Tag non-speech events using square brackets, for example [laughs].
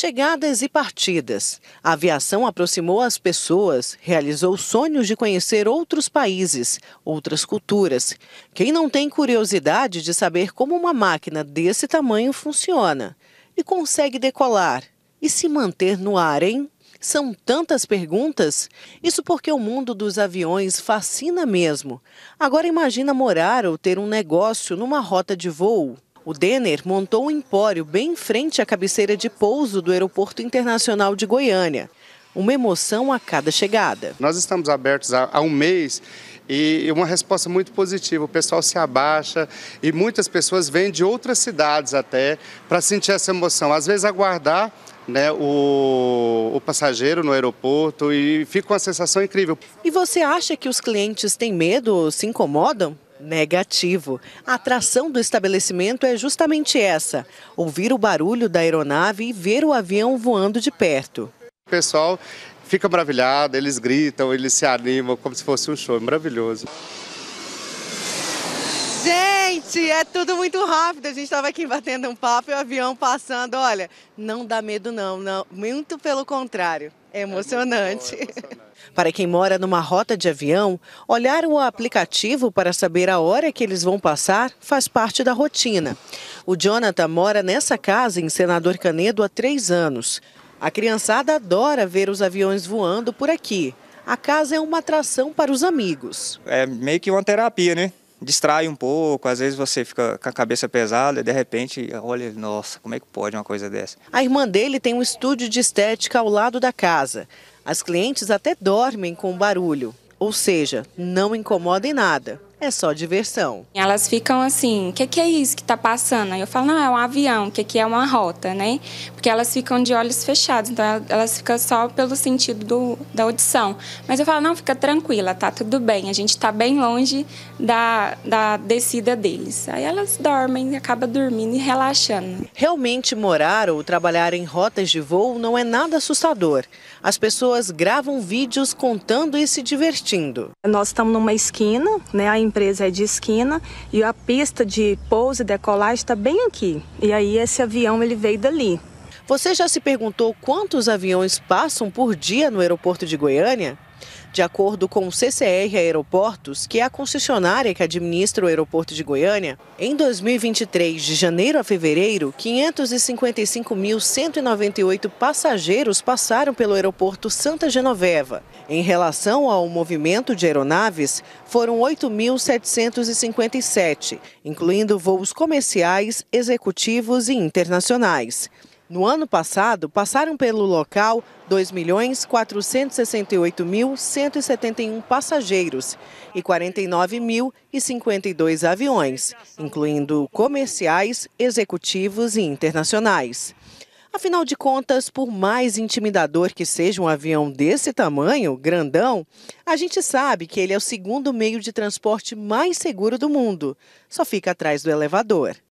Chegadas e partidas. A aviação aproximou as pessoas, realizou sonhos de conhecer outros países, outras culturas. Quem não tem curiosidade de saber como uma máquina desse tamanho funciona e consegue decolar e se manter no ar, hein? São tantas perguntas? Isso porque o mundo dos aviões fascina mesmo. Agora imagina morar ou ter um negócio numa rota de voo. O Denner montou um empório bem em frente à cabeceira de pouso do Aeroporto Internacional de Goiânia. Uma emoção a cada chegada. Nós estamos abertos há um mês e uma resposta muito positiva. O pessoal se abaixa e muitas pessoas vêm de outras cidades até para sentir essa emoção. Às vezes aguardar né, o, o passageiro no aeroporto e fica uma sensação incrível. E você acha que os clientes têm medo ou se incomodam? negativo. A atração do estabelecimento é justamente essa: ouvir o barulho da aeronave e ver o avião voando de perto. O pessoal fica maravilhado, eles gritam, eles se animam como se fosse um show, é maravilhoso. Gente, é tudo muito rápido. A gente estava aqui batendo um papo e o avião passando. Olha, não dá medo não, não, muito pelo contrário. É emocionante. É emocionante. [laughs] Para quem mora numa rota de avião, olhar o aplicativo para saber a hora que eles vão passar faz parte da rotina. O Jonathan mora nessa casa em Senador Canedo há três anos. A criançada adora ver os aviões voando por aqui. A casa é uma atração para os amigos. É meio que uma terapia, né? distrai um pouco, às vezes você fica com a cabeça pesada e de repente, olha, nossa, como é que pode uma coisa dessa? A irmã dele tem um estúdio de estética ao lado da casa. As clientes até dormem com o barulho, ou seja, não incomodem nada é só diversão. Elas ficam assim, o que, que, é isso que está passando? Aí eu falo, não, é um avião, o que, que é uma rota, né? Porque elas ficam de olhos fechados, então elas ficam só pelo sentido do, da audição. Mas eu falo, não, fica tranquila, tá tudo bem, a gente está bem longe da, da descida deles. Aí elas dormem, acabam dormindo e relaxando. Realmente morar ou trabalhar em rotas de voo não é nada assustador. As pessoas gravam vídeos contando e se divertindo. Nós estamos numa esquina, né? empresa é de esquina e a pista de pouso e decolagem está bem aqui. E aí esse avião ele veio dali. Você já se perguntou quantos aviões passam por dia no aeroporto de Goiânia? De acordo com o CCR Aeroportos, que é a concessionária que administra o aeroporto de Goiânia, em 2023, de janeiro a fevereiro, 555.198 passageiros passaram pelo aeroporto Santa Genoveva. Em relação ao movimento de aeronaves, foram 8.757, incluindo voos comerciais, executivos e internacionais. No ano passado, passaram pelo local 2.468.171 passageiros e 49.052 aviões, incluindo comerciais, executivos e internacionais. Afinal de contas, por mais intimidador que seja um avião desse tamanho, grandão, a gente sabe que ele é o segundo meio de transporte mais seguro do mundo. Só fica atrás do elevador.